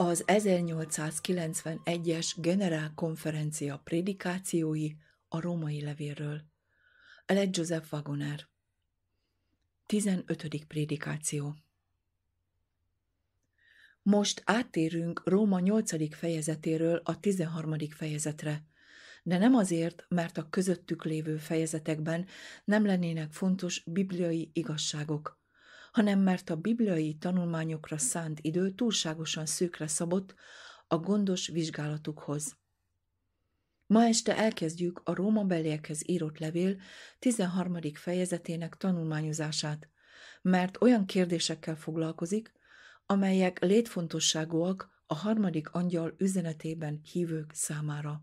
az 1891-es generálkonferencia prédikációi a római levélről. Elett Joseph Wagoner 15. prédikáció Most áttérünk Róma 8. fejezetéről a 13. fejezetre, de nem azért, mert a közöttük lévő fejezetekben nem lennének fontos bibliai igazságok – hanem mert a bibliai tanulmányokra szánt idő túlságosan szűkre szabott a gondos vizsgálatukhoz. Ma este elkezdjük a Róma beliekhez írott levél 13. fejezetének tanulmányozását, mert olyan kérdésekkel foglalkozik, amelyek létfontosságúak a harmadik angyal üzenetében hívők számára.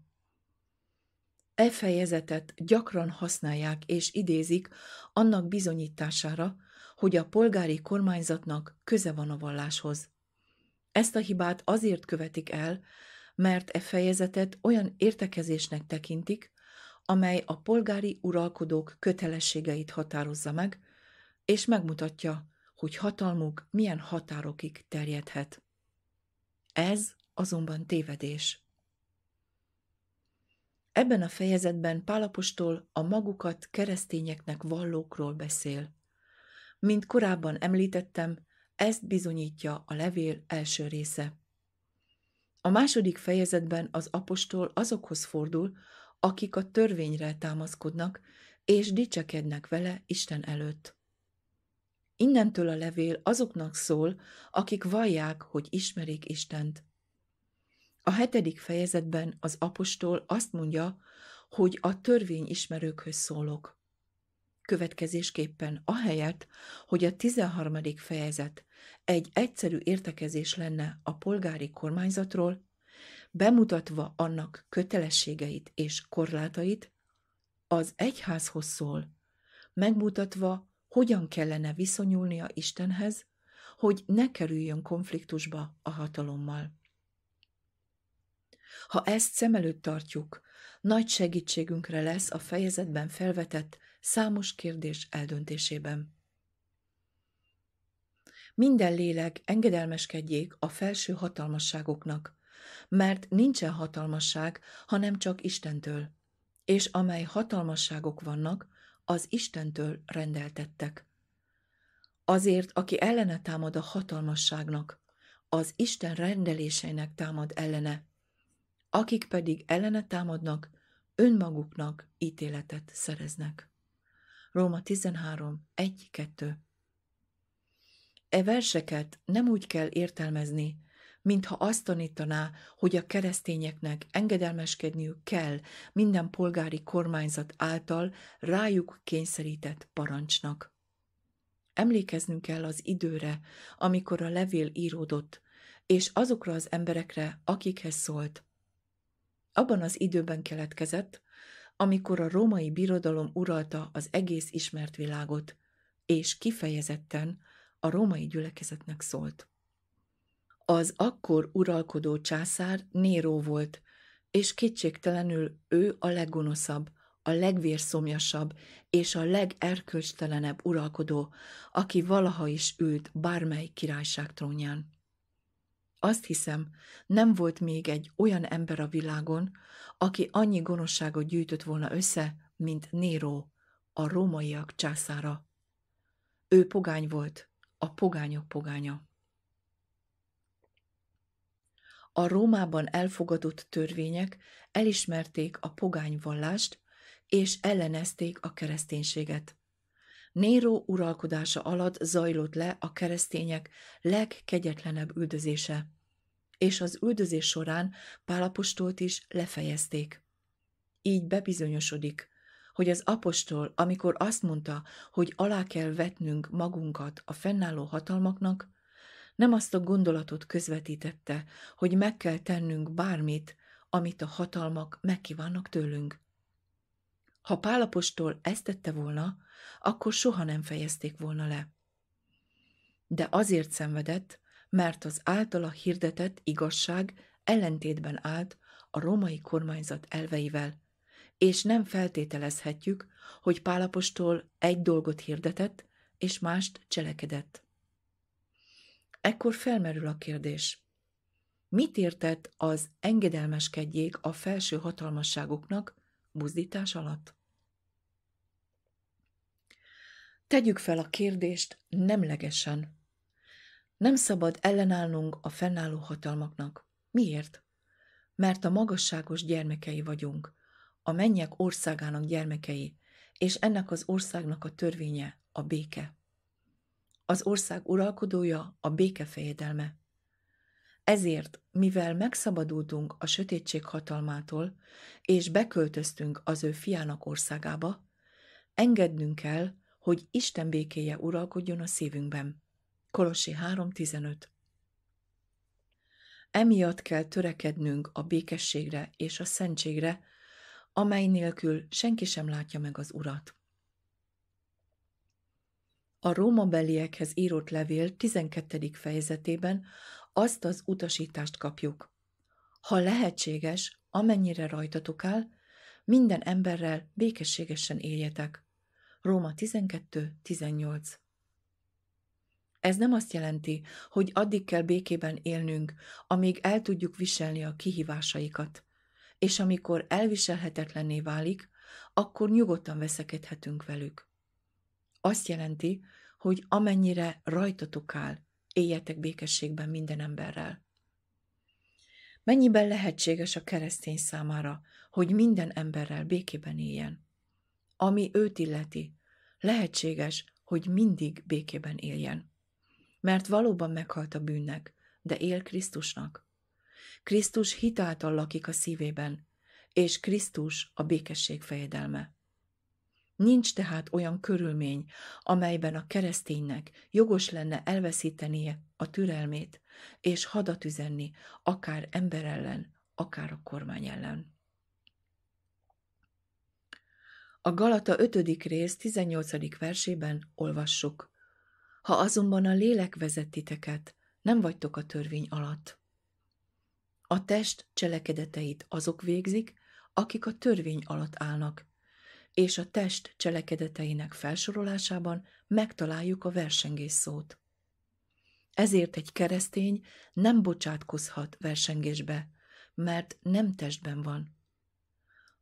E fejezetet gyakran használják és idézik annak bizonyítására, hogy a polgári kormányzatnak köze van a valláshoz. Ezt a hibát azért követik el, mert e fejezetet olyan értekezésnek tekintik, amely a polgári uralkodók kötelességeit határozza meg, és megmutatja, hogy hatalmuk milyen határokig terjedhet. Ez azonban tévedés. Ebben a fejezetben Pálapostól a magukat keresztényeknek vallókról beszél. Mint korábban említettem, ezt bizonyítja a levél első része. A második fejezetben az apostol azokhoz fordul, akik a törvényre támaszkodnak, és dicsekednek vele Isten előtt. Innentől a levél azoknak szól, akik vallják, hogy ismerik Istent. A hetedik fejezetben az apostol azt mondja, hogy a törvényismerőkhöz szólok. Következésképpen ahelyett, hogy a 13. fejezet egy egyszerű értekezés lenne a polgári kormányzatról, bemutatva annak kötelességeit és korlátait, az egyházhoz szól, megmutatva, hogyan kellene viszonyulnia Istenhez, hogy ne kerüljön konfliktusba a hatalommal. Ha ezt szem előtt tartjuk, nagy segítségünkre lesz a fejezetben felvetett számos kérdés eldöntésében. Minden lélek engedelmeskedjék a felső hatalmasságoknak, mert nincsen hatalmasság, hanem csak Istentől, és amely hatalmasságok vannak, az Istentől rendeltettek. Azért, aki ellene támad a hatalmasságnak, az Isten rendeléseinek támad ellene, akik pedig ellene támadnak, önmaguknak ítéletet szereznek. Róma 13, 1, 2. E verseket nem úgy kell értelmezni, mintha azt tanítaná, hogy a keresztényeknek engedelmeskedniük kell minden polgári kormányzat által rájuk kényszerített parancsnak. Emlékeznünk kell az időre, amikor a levél íródott, és azokra az emberekre, akikhez szólt. Abban az időben keletkezett, amikor a római birodalom uralta az egész ismert világot, és kifejezetten a római gyülekezetnek szólt. Az akkor uralkodó császár Néró volt, és kétségtelenül ő a leggonoszabb, a legvérszomjasabb és a legerkölcstelenebb uralkodó, aki valaha is ült bármely királyság trónján. Azt hiszem, nem volt még egy olyan ember a világon, aki annyi gonoszságot gyűjtött volna össze, mint Néró, a rómaiak császára. Ő pogány volt, a pogányok pogánya. A Rómában elfogadott törvények elismerték a pogány vallást, és ellenezték a kereszténységet. Néró uralkodása alatt zajlott le a keresztények legkegyetlenebb üldözése és az üldözés során Pálapostolt is lefejezték. Így bebizonyosodik, hogy az apostol, amikor azt mondta, hogy alá kell vetnünk magunkat a fennálló hatalmaknak, nem azt a gondolatot közvetítette, hogy meg kell tennünk bármit, amit a hatalmak megkívánnak tőlünk. Ha Pálapostól ezt tette volna, akkor soha nem fejezték volna le. De azért szenvedett, mert az általa hirdetett igazság ellentétben állt a római kormányzat elveivel, és nem feltételezhetjük, hogy Pálapostól egy dolgot hirdetett, és mást cselekedett. Ekkor felmerül a kérdés. Mit értett az engedelmeskedjék a felső hatalmasságoknak buzdítás alatt? Tegyük fel a kérdést nemlegesen. Nem szabad ellenállnunk a fennálló hatalmaknak. Miért? Mert a magasságos gyermekei vagyunk, a mennyek országának gyermekei, és ennek az országnak a törvénye a béke. Az ország uralkodója a béke fejedelme. Ezért, mivel megszabadultunk a sötétség hatalmától, és beköltöztünk az ő fiának országába, engednünk kell, hogy Isten békéje uralkodjon a szívünkben. Kolossi 3.15 Emiatt kell törekednünk a békességre és a szentségre, amely nélkül senki sem látja meg az Urat. A Róma beliekhez írott levél 12. fejezetében azt az utasítást kapjuk. Ha lehetséges, amennyire rajtatok áll, minden emberrel békességesen éljetek. Róma 12.18 ez nem azt jelenti, hogy addig kell békében élnünk, amíg el tudjuk viselni a kihívásaikat. És amikor elviselhetetlenné válik, akkor nyugodtan veszekedhetünk velük. Azt jelenti, hogy amennyire rajtatok áll, éljetek békességben minden emberrel. Mennyiben lehetséges a keresztény számára, hogy minden emberrel békében éljen? Ami őt illeti, lehetséges, hogy mindig békében éljen mert valóban meghalt a bűnnek, de él Krisztusnak. Krisztus hitáltal lakik a szívében, és Krisztus a békesség fejedelme. Nincs tehát olyan körülmény, amelyben a kereszténynek jogos lenne elveszítenie a türelmét, és hadat üzenni akár ember ellen, akár a kormány ellen. A Galata 5. rész 18. versében olvassuk. Ha azonban a lélek vezet titeket, nem vagytok a törvény alatt. A test cselekedeteit azok végzik, akik a törvény alatt állnak, és a test cselekedeteinek felsorolásában megtaláljuk a versengés szót. Ezért egy keresztény nem bocsátkozhat versengésbe, mert nem testben van.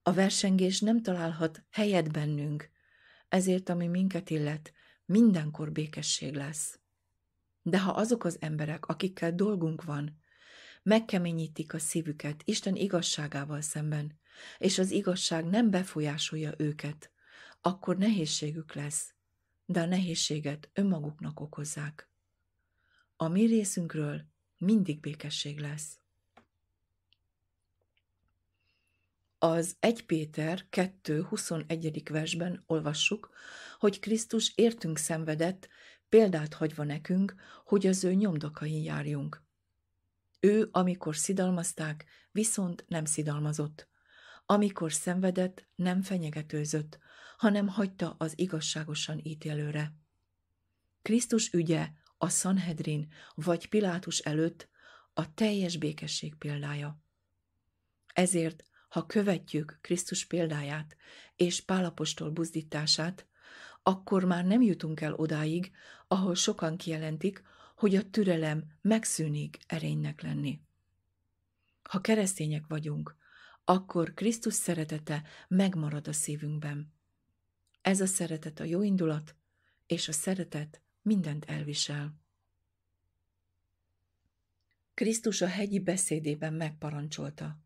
A versengés nem találhat helyet bennünk, ezért ami minket illet, mindenkor békesség lesz. De ha azok az emberek, akikkel dolgunk van, megkeményítik a szívüket Isten igazságával szemben, és az igazság nem befolyásolja őket, akkor nehézségük lesz, de a nehézséget önmaguknak okozzák. A mi részünkről mindig békesség lesz. az 1 Péter 2.21. versben olvassuk, hogy Krisztus értünk szenvedett, példát hagyva nekünk, hogy az ő nyomdokain járjunk. Ő, amikor szidalmazták, viszont nem szidalmazott. Amikor szenvedett, nem fenyegetőzött, hanem hagyta az igazságosan ítélőre. Krisztus ügye a Sanhedrin vagy Pilátus előtt a teljes békesség példája. Ezért ha követjük Krisztus példáját és Pálapostól buzdítását, akkor már nem jutunk el odáig, ahol sokan kijelentik, hogy a türelem megszűnik erénynek lenni. Ha keresztények vagyunk, akkor Krisztus szeretete megmarad a szívünkben. Ez a szeretet a jó indulat, és a szeretet mindent elvisel. Krisztus a hegyi beszédében megparancsolta.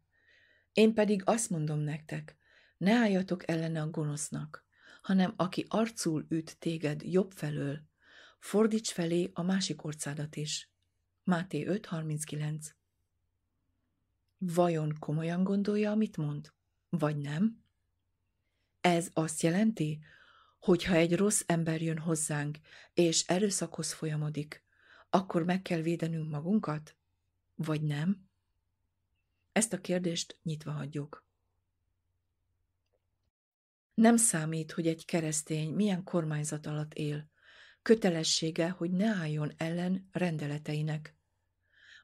Én pedig azt mondom nektek, ne álljatok ellene a gonosznak, hanem aki arcul üt téged jobb felől, fordíts felé a másik orcádat is. Máté 5.39 Vajon komolyan gondolja, amit mond? Vagy nem? Ez azt jelenti, hogy ha egy rossz ember jön hozzánk, és erőszakhoz folyamodik, akkor meg kell védenünk magunkat? Vagy nem? Ezt a kérdést nyitva hagyjuk. Nem számít, hogy egy keresztény milyen kormányzat alatt él. Kötelessége, hogy ne álljon ellen rendeleteinek.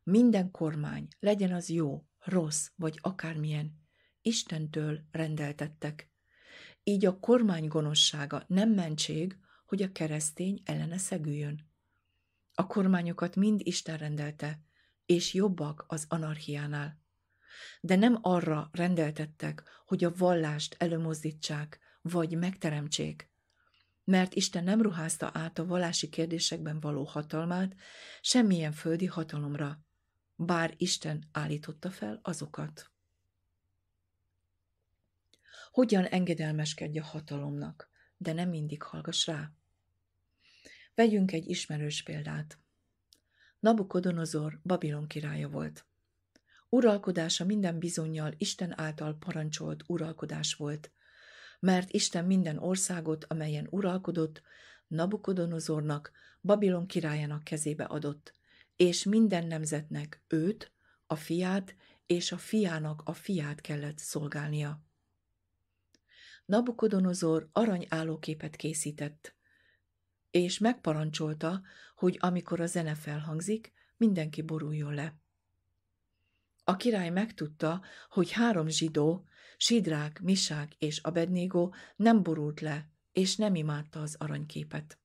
Minden kormány, legyen az jó, rossz vagy akármilyen, Istentől rendeltettek. Így a kormány gonossága nem mentség, hogy a keresztény ellene szegüljön. A kormányokat mind Isten rendelte, és jobbak az anarchiánál de nem arra rendeltettek, hogy a vallást előmozdítsák, vagy megteremtsék. Mert Isten nem ruházta át a vallási kérdésekben való hatalmát semmilyen földi hatalomra, bár Isten állította fel azokat. Hogyan engedelmeskedj a hatalomnak, de nem mindig hallgass rá? Vegyünk egy ismerős példát. Nabukodonozor Babilon királya volt. Uralkodása minden bizonyal Isten által parancsolt uralkodás volt, mert Isten minden országot, amelyen uralkodott, Nabukodonozornak, Babilon királyának kezébe adott, és minden nemzetnek őt, a fiát és a fiának a fiát kellett szolgálnia. Nabukodonozor arany állóképet készített, és megparancsolta, hogy amikor a zene felhangzik, mindenki boruljon le. A király megtudta, hogy három zsidó, Sidrák, Misák és Abednégó nem borult le, és nem imádta az aranyképet.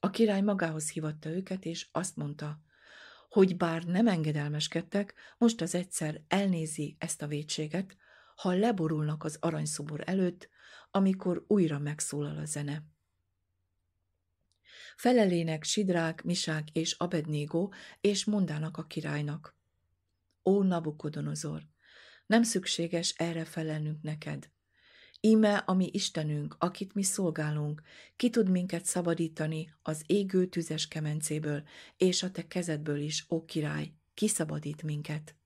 A király magához hívatta őket, és azt mondta, hogy bár nem engedelmeskedtek, most az egyszer elnézi ezt a vétséget, ha leborulnak az aranyszobor előtt, amikor újra megszólal a zene. Felelének Sidrák, Misák és Abednégó, és mondának a királynak. Ó Nabukodonozor, nem szükséges erre felelnünk neked. Íme a mi Istenünk, akit mi szolgálunk, ki tud minket szabadítani az égő tüzes kemencéből, és a te kezedből is, ó király, kiszabadít minket.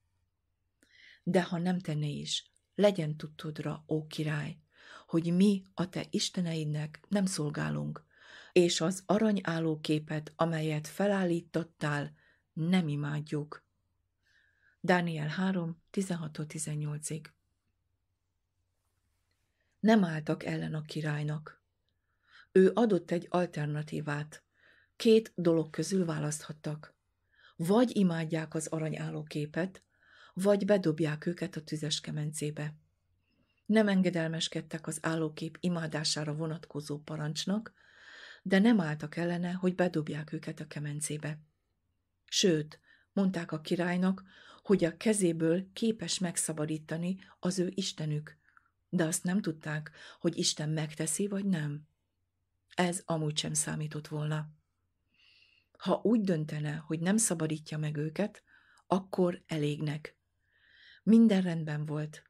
De ha nem tenné is, legyen tudtodra, ó király, hogy mi a te isteneidnek nem szolgálunk, és az aranyálló képet, amelyet felállítottál, nem imádjuk. Dániel 3, 16-18-ig. Nem álltak ellen a királynak. Ő adott egy alternatívát. Két dolog közül választhattak. Vagy imádják az aranyálló képet, vagy bedobják őket a tüzes kemencébe. Nem engedelmeskedtek az állókép imádására vonatkozó parancsnak, de nem álltak ellene, hogy bedobják őket a kemencébe. Sőt, mondták a királynak, hogy a kezéből képes megszabadítani az ő Istenük, de azt nem tudták, hogy Isten megteszi vagy nem. Ez amúgy sem számított volna. Ha úgy döntene, hogy nem szabadítja meg őket, akkor elégnek. Minden rendben volt.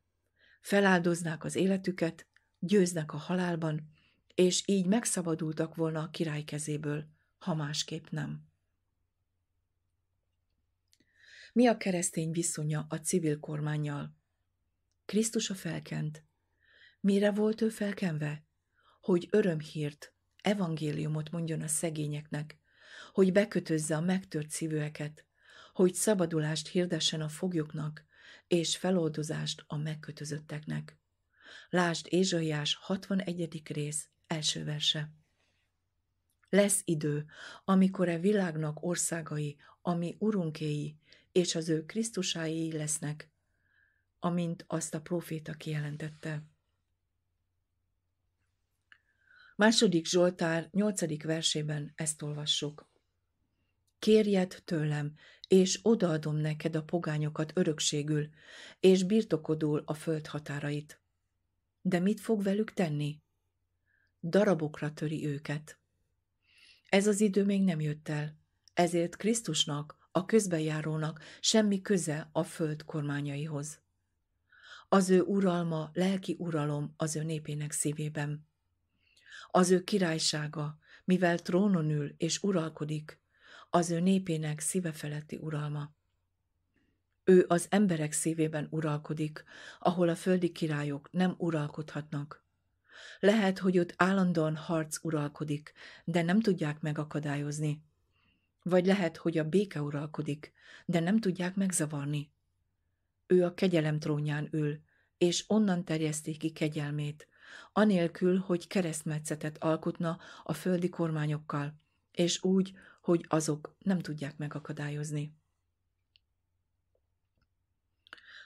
Feláldoznák az életüket, győznek a halálban, és így megszabadultak volna a király kezéből, ha másképp nem. Mi a keresztény viszonya a civil kormányjal? Krisztus a felkent. Mire volt ő felkenve? Hogy örömhírt, evangéliumot mondjon a szegényeknek, hogy bekötözze a megtört szívőeket, hogy szabadulást hirdessen a foglyoknak, és feloldozást a megkötözötteknek. Lásd Ézsaiás 61. rész, első verse. Lesz idő, amikor e világnak országai, ami urunkéi, és az ő Krisztusái lesznek, amint azt a próféta kijelentette. Második Zsoltár 8. versében ezt olvassuk. Kérjed tőlem, és odaadom neked a pogányokat örökségül, és birtokodul a föld határait. De mit fog velük tenni? Darabokra töri őket. Ez az idő még nem jött el, ezért Krisztusnak, a közbejárónak semmi köze a föld kormányaihoz. Az ő uralma lelki uralom az ő népének szívében. Az ő királysága, mivel trónon ül és uralkodik, az ő népének szíve feletti uralma. Ő az emberek szívében uralkodik, ahol a földi királyok nem uralkodhatnak. Lehet, hogy ott állandóan harc uralkodik, de nem tudják megakadályozni, vagy lehet, hogy a béke uralkodik, de nem tudják megzavarni. Ő a kegyelem trónján ül, és onnan terjeszti ki kegyelmét, anélkül, hogy keresztmetszetet alkotna a földi kormányokkal, és úgy, hogy azok nem tudják megakadályozni.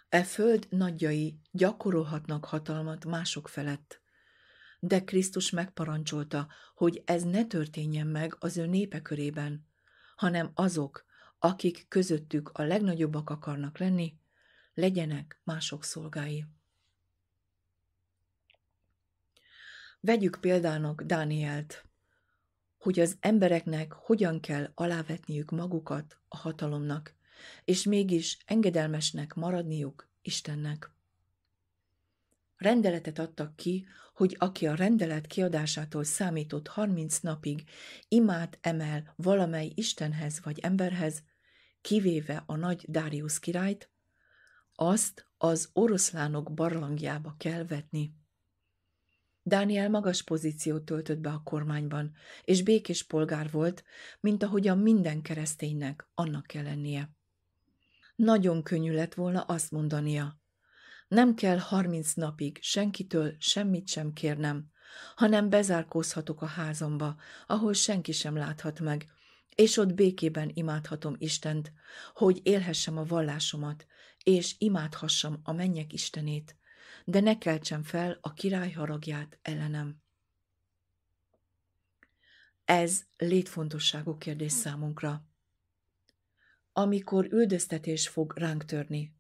E föld nagyjai gyakorolhatnak hatalmat mások felett, de Krisztus megparancsolta, hogy ez ne történjen meg az ő népe körében, hanem azok, akik közöttük a legnagyobbak akarnak lenni, legyenek mások szolgái. Vegyük példának Dánielt, hogy az embereknek hogyan kell alávetniük magukat a hatalomnak, és mégis engedelmesnek maradniuk Istennek. Rendeletet adtak ki, hogy aki a rendelet kiadásától számított 30 napig imát emel valamely Istenhez vagy emberhez, kivéve a nagy Dárius királyt, azt az oroszlánok barlangjába kell vetni. Dániel magas pozíciót töltött be a kormányban, és békés polgár volt, mint ahogyan minden kereszténynek annak kell lennie. Nagyon könnyű lett volna azt mondania, nem kell harminc napig senkitől semmit sem kérnem, hanem bezárkózhatok a házamba, ahol senki sem láthat meg, és ott békében imádhatom Istent, hogy élhessem a vallásomat, és imádhassam a mennyek Istenét, de ne keltsem fel a király haragját ellenem. Ez létfontosságú kérdés számunkra. Amikor üldöztetés fog ránk törni,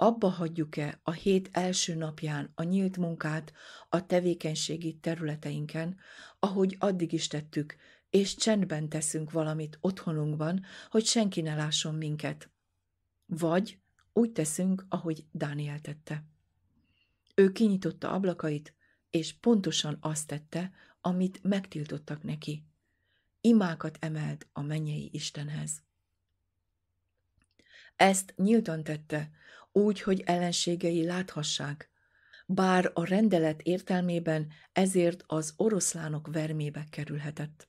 abba hagyjuk-e a hét első napján a nyílt munkát a tevékenységi területeinken, ahogy addig is tettük, és csendben teszünk valamit otthonunkban, hogy senki ne lásson minket. Vagy úgy teszünk, ahogy Dániel tette. Ő kinyitotta ablakait, és pontosan azt tette, amit megtiltottak neki. Imákat emelt a mennyei Istenhez. Ezt nyíltan tette, úgy, hogy ellenségei láthassák. Bár a rendelet értelmében ezért az oroszlánok vermébe kerülhetett.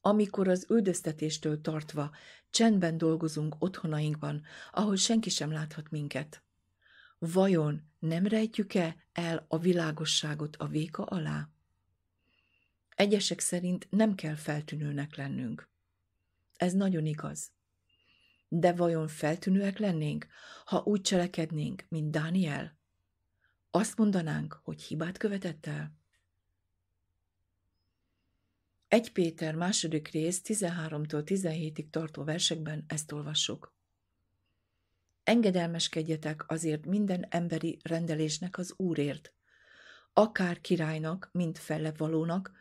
Amikor az üldöztetéstől tartva csendben dolgozunk otthonainkban, ahol senki sem láthat minket. Vajon nem rejtjük-e el a világosságot a véka alá? Egyesek szerint nem kell feltűnőnek lennünk. Ez nagyon igaz. De vajon feltűnőek lennénk, ha úgy cselekednénk, mint Dániel? Azt mondanánk, hogy hibát követett el? 1 Péter második rész 13-tól 17-ig tartó versekben ezt olvassuk. Engedelmeskedjetek azért minden emberi rendelésnek az Úrért, akár királynak, mint fellevalónak,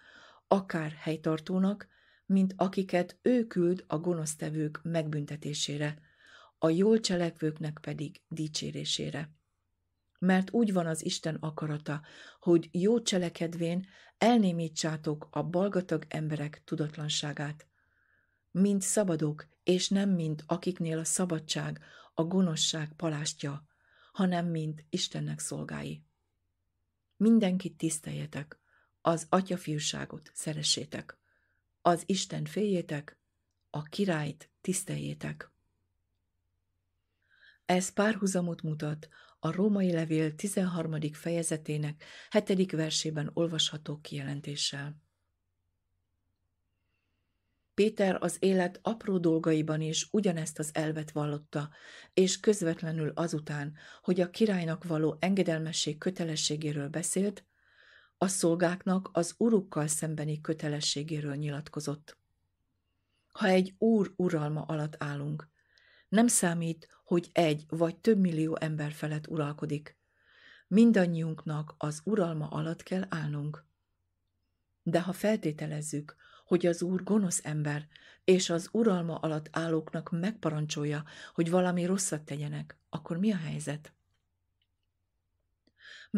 akár helytartónak, mint akiket ő küld a gonosztevők megbüntetésére, a jól cselekvőknek pedig dicsérésére. Mert úgy van az Isten akarata, hogy jó cselekedvén elnémítsátok a balgatag emberek tudatlanságát. Mint szabadok, és nem mint akiknél a szabadság, a gonoszság palástja, hanem mint Istennek szolgái. Mindenkit tiszteljetek, az atyafiúságot szeressétek az Isten féljétek, a királyt tiszteljétek. Ez párhuzamot mutat a római levél 13. fejezetének 7. versében olvasható kijelentéssel. Péter az élet apró dolgaiban is ugyanezt az elvet vallotta, és közvetlenül azután, hogy a királynak való engedelmesség kötelességéről beszélt, a szolgáknak az urukkal szembeni kötelességéről nyilatkozott. Ha egy úr uralma alatt állunk, nem számít, hogy egy vagy több millió ember felett uralkodik. Mindannyiunknak az uralma alatt kell állnunk. De ha feltételezzük, hogy az úr gonosz ember, és az uralma alatt állóknak megparancsolja, hogy valami rosszat tegyenek, akkor mi a helyzet?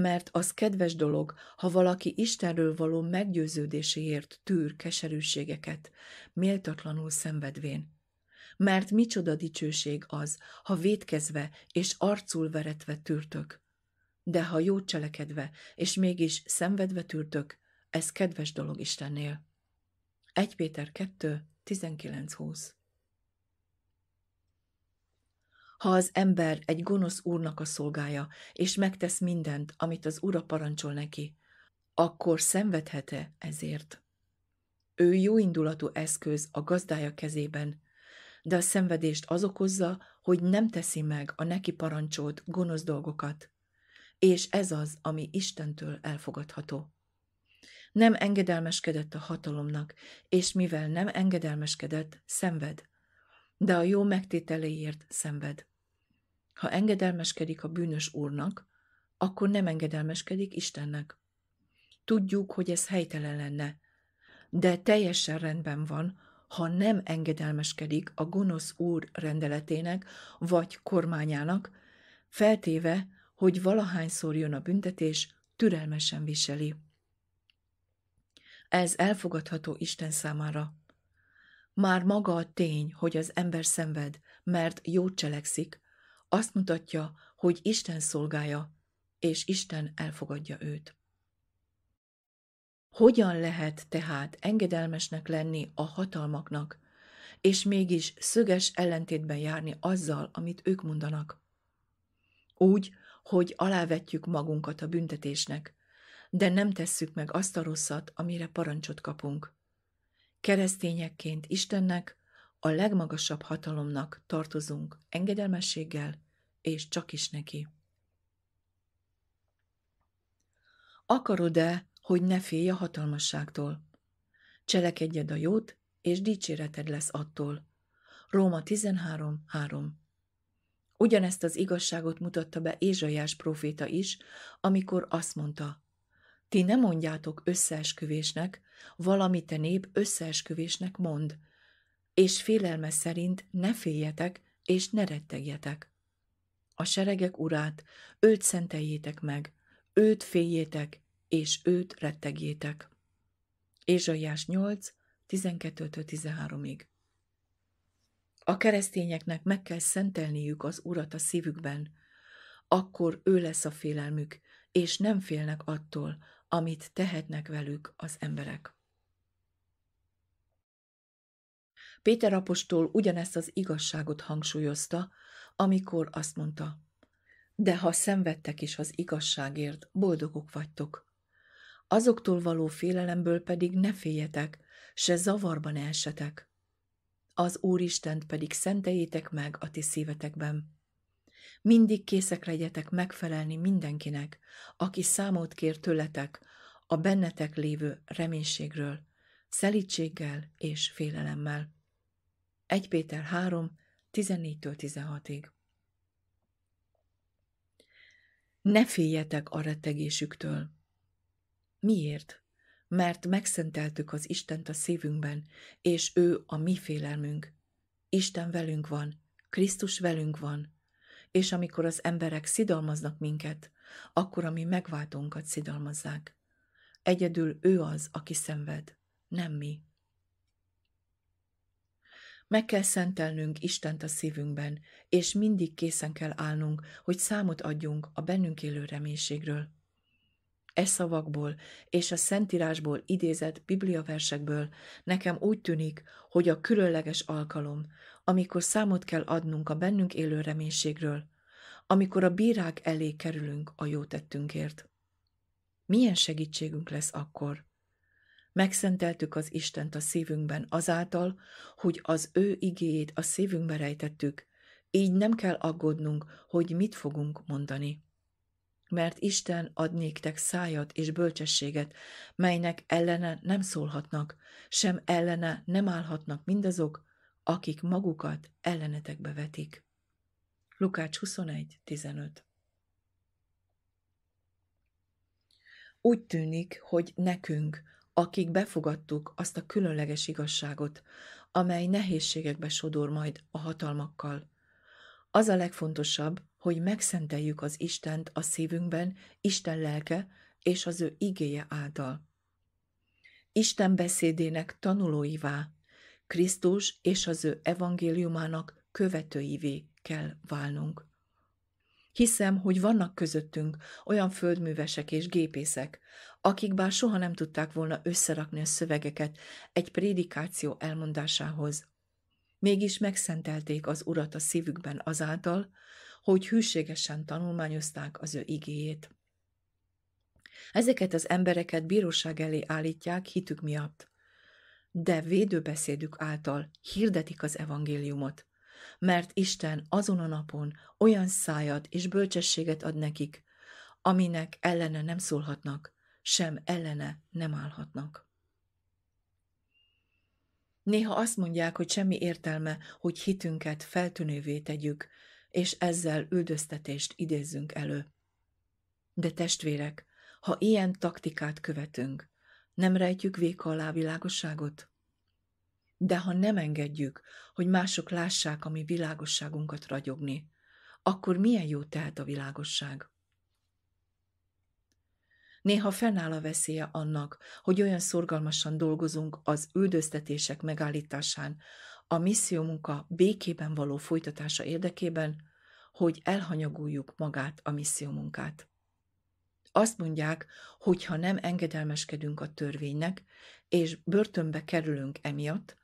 mert az kedves dolog, ha valaki Istenről való meggyőződéséért tűr keserűségeket, méltatlanul szenvedvén. Mert micsoda dicsőség az, ha védkezve és arcul veretve tűrtök. De ha jót cselekedve, és mégis szenvedve tűrtök, ez kedves dolog Istennél. 1 Péter 2, 19-20 ha az ember egy gonosz úrnak a szolgája, és megtesz mindent, amit az ura parancsol neki, akkor szenvedhete e ezért? Ő jóindulatú eszköz a gazdája kezében, de a szenvedést az okozza, hogy nem teszi meg a neki parancsolt gonosz dolgokat. És ez az, ami Istentől elfogadható. Nem engedelmeskedett a hatalomnak, és mivel nem engedelmeskedett, szenved de a jó megtételéért szenved. Ha engedelmeskedik a bűnös úrnak, akkor nem engedelmeskedik Istennek. Tudjuk, hogy ez helytelen lenne, de teljesen rendben van, ha nem engedelmeskedik a gonosz úr rendeletének vagy kormányának, feltéve, hogy valahányszor jön a büntetés, türelmesen viseli. Ez elfogadható Isten számára. Már maga a tény, hogy az ember szenved, mert jót cselekszik, azt mutatja, hogy Isten szolgája, és Isten elfogadja őt. Hogyan lehet tehát engedelmesnek lenni a hatalmaknak, és mégis szöges ellentétben járni azzal, amit ők mondanak? Úgy, hogy alávetjük magunkat a büntetésnek, de nem tesszük meg azt a rosszat, amire parancsot kapunk. Keresztényekként Istennek, a legmagasabb hatalomnak tartozunk engedelmességgel, és csak is neki. Akarod-e, hogy ne félj a hatalmasságtól? Cselekedjed a jót, és dicséreted lesz attól. Róma 13.3 Ugyanezt az igazságot mutatta be Ézsajás próféta is, amikor azt mondta, ti nem mondjátok összeesküvésnek, valamite nép összeesküvésnek mond, és félelme szerint ne féljetek, és ne rettegjetek. A seregek urát, őt szenteljétek meg, őt féljétek, és őt rettegjétek. Ézsaiás 8, 12-13-ig. A keresztényeknek meg kell szentelniük az urat a szívükben, akkor ő lesz a félelmük, és nem félnek attól, amit tehetnek velük az emberek. Péter apostol ugyanezt az igazságot hangsúlyozta, amikor azt mondta, de ha szenvedtek is az igazságért, boldogok vagytok. Azoktól való félelemből pedig ne féljetek, se zavarban esetek. Az Úristent pedig szentejétek meg a ti szívetekben, mindig készek legyetek megfelelni mindenkinek, aki számot kér tőletek a bennetek lévő reménységről, szelítséggel és félelemmel. 1 Péter 3, 14-16-ig. Ne féljetek a rettegésüktől. Miért? Mert megszenteltük az Istent a szívünkben, és ő a mi félelmünk. Isten velünk van, Krisztus velünk van, és amikor az emberek szidalmaznak minket, akkor a mi megváltónkat szidalmazzák. Egyedül ő az, aki szenved, nem mi. Meg kell szentelnünk Istent a szívünkben, és mindig készen kell állnunk, hogy számot adjunk a bennünk élő reménységről. E szavakból és a Szentírásból idézett bibliaversekből nekem úgy tűnik, hogy a különleges alkalom, amikor számot kell adnunk a bennünk élő reménységről, amikor a bírák elé kerülünk a jó tettünkért. Milyen segítségünk lesz akkor? Megszenteltük az Istent a szívünkben azáltal, hogy az ő igéjét a szívünkbe rejtettük, így nem kell aggódnunk, hogy mit fogunk mondani. Mert Isten ad néktek szájat és bölcsességet, melynek ellene nem szólhatnak, sem ellene nem állhatnak mindazok, akik magukat ellenetekbe vetik. Lukács 21.15 Úgy tűnik, hogy nekünk, akik befogadtuk azt a különleges igazságot, amely nehézségekbe sodor majd a hatalmakkal. Az a legfontosabb, hogy megszenteljük az Istent a szívünkben, Isten lelke és az ő igéje által. Isten beszédének tanulóivá Krisztus és az ő evangéliumának követőivé kell válnunk. Hiszem, hogy vannak közöttünk olyan földművesek és gépészek, akik bár soha nem tudták volna összerakni a szövegeket egy prédikáció elmondásához, mégis megszentelték az urat a szívükben azáltal, hogy hűségesen tanulmányozták az ő igéjét. Ezeket az embereket bíróság elé állítják hitük miatt de védőbeszédük által hirdetik az evangéliumot, mert Isten azon a napon olyan szájat és bölcsességet ad nekik, aminek ellene nem szólhatnak, sem ellene nem állhatnak. Néha azt mondják, hogy semmi értelme, hogy hitünket feltűnővé tegyük, és ezzel üldöztetést idézzünk elő. De testvérek, ha ilyen taktikát követünk, nem rejtjük véka alá világosságot? De ha nem engedjük, hogy mások lássák a mi világosságunkat ragyogni, akkor milyen jó tehet a világosság? Néha fennáll a veszélye annak, hogy olyan szorgalmasan dolgozunk az üldöztetések megállításán, a munka békében való folytatása érdekében, hogy elhanyaguljuk magát a munkát. Azt mondják, hogy ha nem engedelmeskedünk a törvénynek, és börtönbe kerülünk emiatt,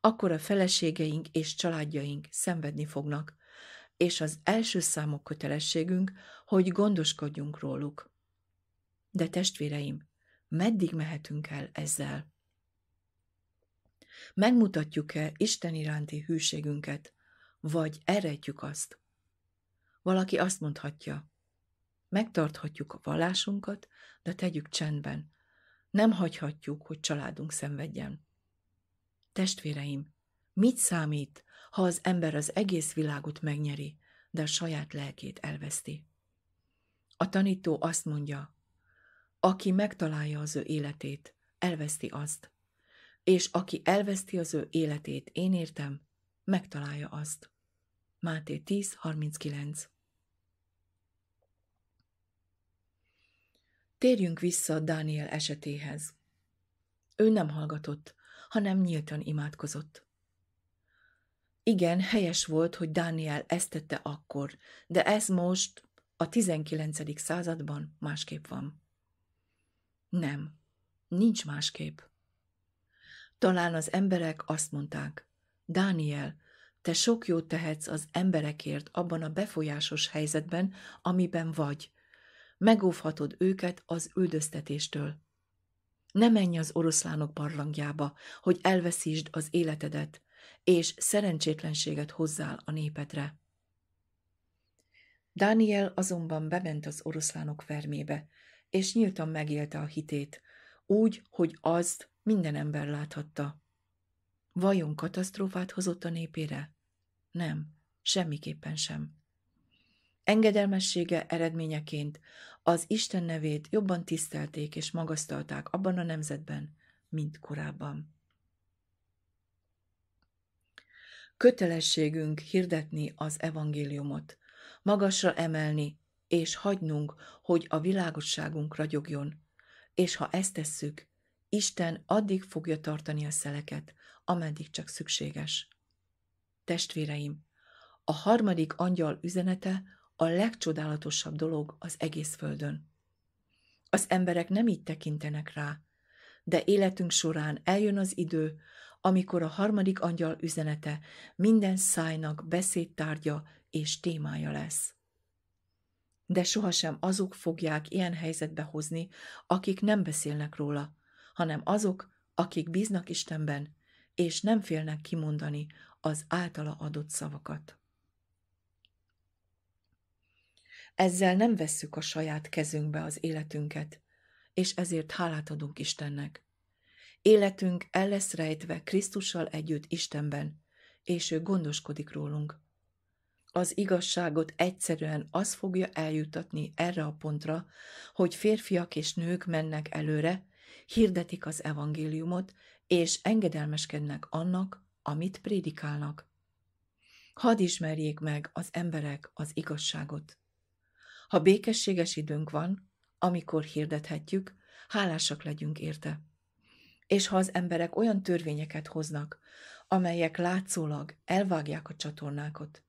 akkor a feleségeink és családjaink szenvedni fognak, és az első számok kötelességünk, hogy gondoskodjunk róluk. De testvéreim, meddig mehetünk el ezzel? Megmutatjuk-e Isten iránti hűségünket, vagy elrejtjük azt? Valaki azt mondhatja, Megtarthatjuk a vallásunkat, de tegyük csendben. Nem hagyhatjuk, hogy családunk szenvedjen. Testvéreim, mit számít, ha az ember az egész világot megnyeri, de a saját lelkét elveszti? A tanító azt mondja, aki megtalálja az ő életét, elveszti azt, és aki elveszti az ő életét, én értem, megtalálja azt. Máté 10.39 Térjünk vissza Dániel esetéhez. Ő nem hallgatott, hanem nyíltan imádkozott. Igen, helyes volt, hogy Dániel ezt tette akkor, de ez most a 19. században másképp van. Nem, nincs másképp. Talán az emberek azt mondták, Dániel, te sok jót tehetsz az emberekért abban a befolyásos helyzetben, amiben vagy megóvhatod őket az üldöztetéstől. Ne menj az oroszlánok barlangjába, hogy elveszítsd az életedet, és szerencsétlenséget hozzál a népedre. Dániel azonban bement az oroszlánok fermébe, és nyíltan megélte a hitét, úgy, hogy azt minden ember láthatta. Vajon katasztrófát hozott a népére? Nem, semmiképpen sem. Engedelmessége eredményeként az Isten nevét jobban tisztelték és magasztalták abban a nemzetben, mint korábban. Kötelességünk hirdetni az evangéliumot, magasra emelni, és hagynunk, hogy a világosságunk ragyogjon. És ha ezt tesszük, Isten addig fogja tartani a szeleket, ameddig csak szükséges. Testvéreim, a harmadik angyal üzenete a legcsodálatosabb dolog az egész földön. Az emberek nem így tekintenek rá, de életünk során eljön az idő, amikor a harmadik angyal üzenete minden szájnak beszédtárgya és témája lesz. De sohasem azok fogják ilyen helyzetbe hozni, akik nem beszélnek róla, hanem azok, akik bíznak Istenben, és nem félnek kimondani az általa adott szavakat. Ezzel nem vesszük a saját kezünkbe az életünket, és ezért hálát adunk Istennek. Életünk el lesz rejtve Krisztussal együtt Istenben, és ő gondoskodik rólunk. Az igazságot egyszerűen az fogja eljutatni erre a pontra, hogy férfiak és nők mennek előre, hirdetik az evangéliumot, és engedelmeskednek annak, amit prédikálnak. Hadd ismerjék meg az emberek az igazságot. Ha békességes időnk van, amikor hirdethetjük, hálásak legyünk érte. És ha az emberek olyan törvényeket hoznak, amelyek látszólag elvágják a csatornákat,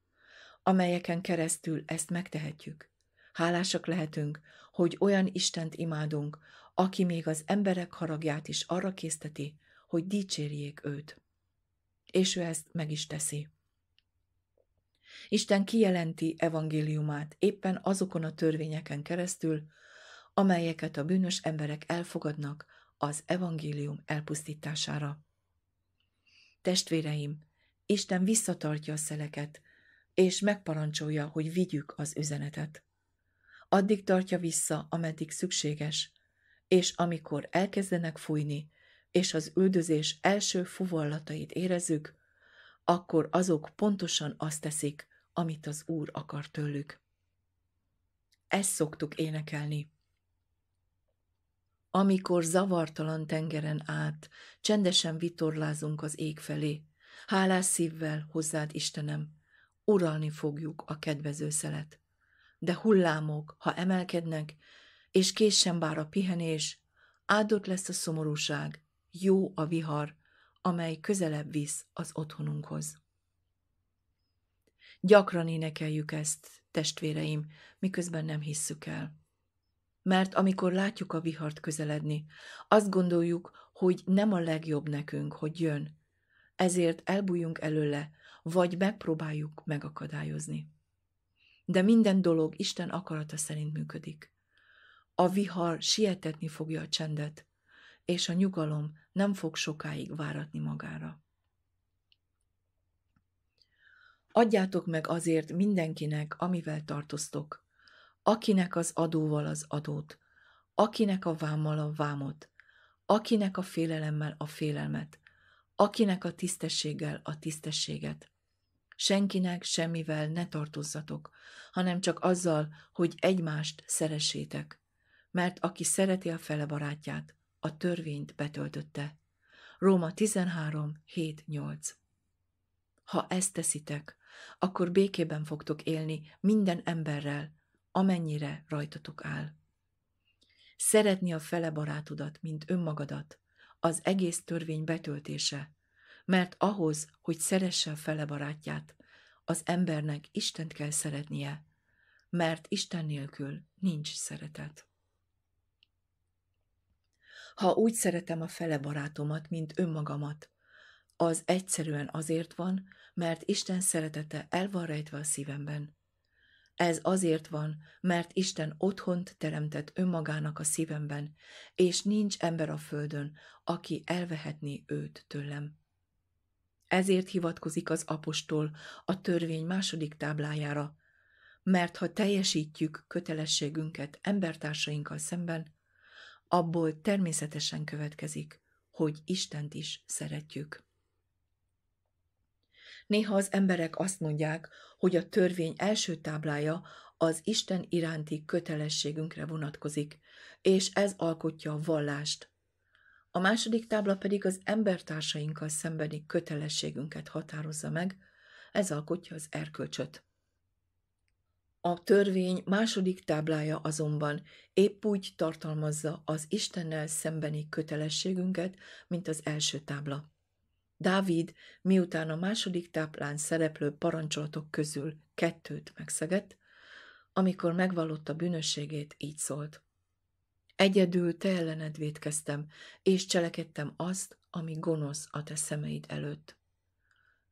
amelyeken keresztül ezt megtehetjük. Hálásak lehetünk, hogy olyan Istent imádunk, aki még az emberek haragját is arra készteti, hogy dicsérjék őt. És ő ezt meg is teszi. Isten kijelenti evangéliumát éppen azokon a törvényeken keresztül, amelyeket a bűnös emberek elfogadnak az evangélium elpusztítására. Testvéreim, Isten visszatartja a szeleket, és megparancsolja, hogy vigyük az üzenetet. Addig tartja vissza, ameddig szükséges, és amikor elkezdenek fújni, és az üldözés első fuvallatait érezzük, akkor azok pontosan azt teszik, amit az Úr akar tőlük. Ezt szoktuk énekelni. Amikor zavartalan tengeren át, csendesen vitorlázunk az ég felé, hálás szívvel hozzád Istenem, uralni fogjuk a kedvező szelet. De hullámok, ha emelkednek, és készen bár a pihenés, áldott lesz a szomorúság, jó a vihar, amely közelebb visz az otthonunkhoz. Gyakran énekeljük ezt, testvéreim, miközben nem hisszük el. Mert amikor látjuk a vihart közeledni, azt gondoljuk, hogy nem a legjobb nekünk, hogy jön, ezért elbújunk előle, vagy megpróbáljuk megakadályozni. De minden dolog Isten akarata szerint működik. A vihar sietetni fogja a csendet, és a nyugalom nem fog sokáig váratni magára. Adjátok meg azért mindenkinek, amivel tartoztok, akinek az adóval az adót, akinek a vámmal a vámot, akinek a félelemmel a félelmet, akinek a tisztességgel a tisztességet. Senkinek semmivel ne tartozzatok, hanem csak azzal, hogy egymást szeressétek. Mert aki szereti a fele barátját, a törvényt betöltötte. Róma 8. Ha ezt teszitek, akkor békében fogtok élni minden emberrel, amennyire rajtatok áll. Szeretni a fele barátodat, mint önmagadat, az egész törvény betöltése, mert ahhoz, hogy szeresse a fele barátját, az embernek Istent kell szeretnie, mert Isten nélkül nincs szeretet ha úgy szeretem a fele barátomat, mint önmagamat. Az egyszerűen azért van, mert Isten szeretete el van rejtve a szívemben. Ez azért van, mert Isten otthont teremtett önmagának a szívemben, és nincs ember a földön, aki elvehetné őt tőlem. Ezért hivatkozik az apostol a törvény második táblájára, mert ha teljesítjük kötelességünket embertársainkkal szemben, abból természetesen következik, hogy Istent is szeretjük. Néha az emberek azt mondják, hogy a törvény első táblája az Isten iránti kötelességünkre vonatkozik, és ez alkotja a vallást. A második tábla pedig az embertársainkkal szembeni kötelességünket határozza meg, ez alkotja az erkölcsöt. A törvény második táblája azonban épp úgy tartalmazza az Istennel szembeni kötelességünket, mint az első tábla. Dávid, miután a második táplán szereplő parancsolatok közül kettőt megszegett, amikor megvallotta bűnösségét, így szólt. Egyedül te ellened védkeztem, és cselekedtem azt, ami gonosz a te szemeid előtt.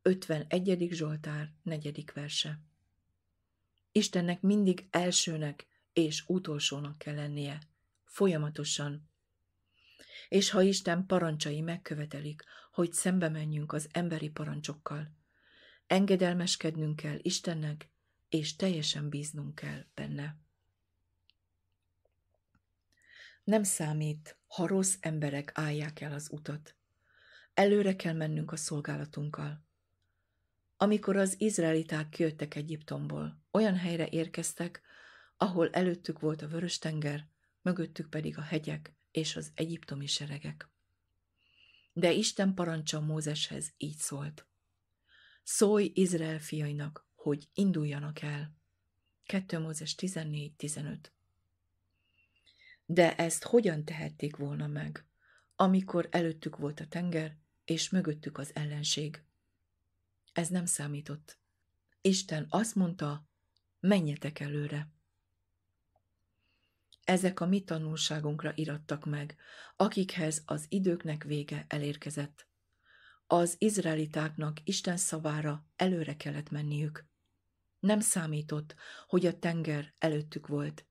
51. Zsoltár, 4. verse. Istennek mindig elsőnek és utolsónak kell lennie, folyamatosan. És ha Isten parancsai megkövetelik, hogy szembe menjünk az emberi parancsokkal, engedelmeskednünk kell Istennek, és teljesen bíznunk kell benne. Nem számít, ha rossz emberek állják el az utat. Előre kell mennünk a szolgálatunkkal. Amikor az izraeliták kijöttek Egyiptomból, olyan helyre érkeztek, ahol előttük volt a Vörös-tenger, mögöttük pedig a hegyek és az egyiptomi seregek. De Isten parancsa Mózeshez így szólt. Szólj Izrael fiainak, hogy induljanak el. 2 Mózes 14-15 De ezt hogyan tehették volna meg, amikor előttük volt a tenger, és mögöttük az ellenség? Ez nem számított. Isten azt mondta, menjetek előre. Ezek a mi tanulságunkra irattak meg, akikhez az időknek vége elérkezett. Az izraelitáknak Isten szavára előre kellett menniük. Nem számított, hogy a tenger előttük volt.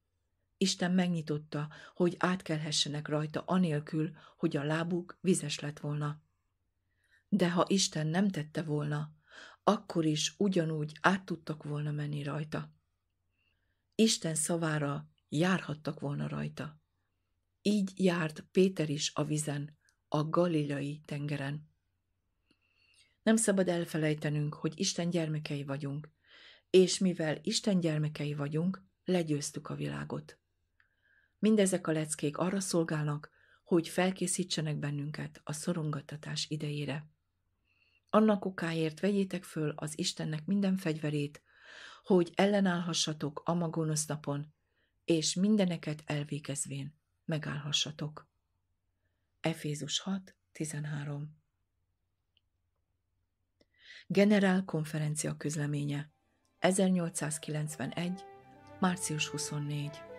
Isten megnyitotta, hogy átkelhessenek rajta anélkül, hogy a lábuk vizes lett volna. De ha Isten nem tette volna, akkor is ugyanúgy át tudtak volna menni rajta. Isten szavára járhattak volna rajta. Így járt Péter is a vizen, a galilai tengeren. Nem szabad elfelejtenünk, hogy Isten gyermekei vagyunk, és mivel Isten gyermekei vagyunk, legyőztük a világot. Mindezek a leckék arra szolgálnak, hogy felkészítsenek bennünket a szorongattatás idejére. Annak okáért vegyétek föl az Istennek minden fegyverét, hogy ellenállhassatok a magonosz napon, és mindeneket elvégezvén megállhassatok. Efézus 6, 13 Generál konferencia közleménye 1891. március 24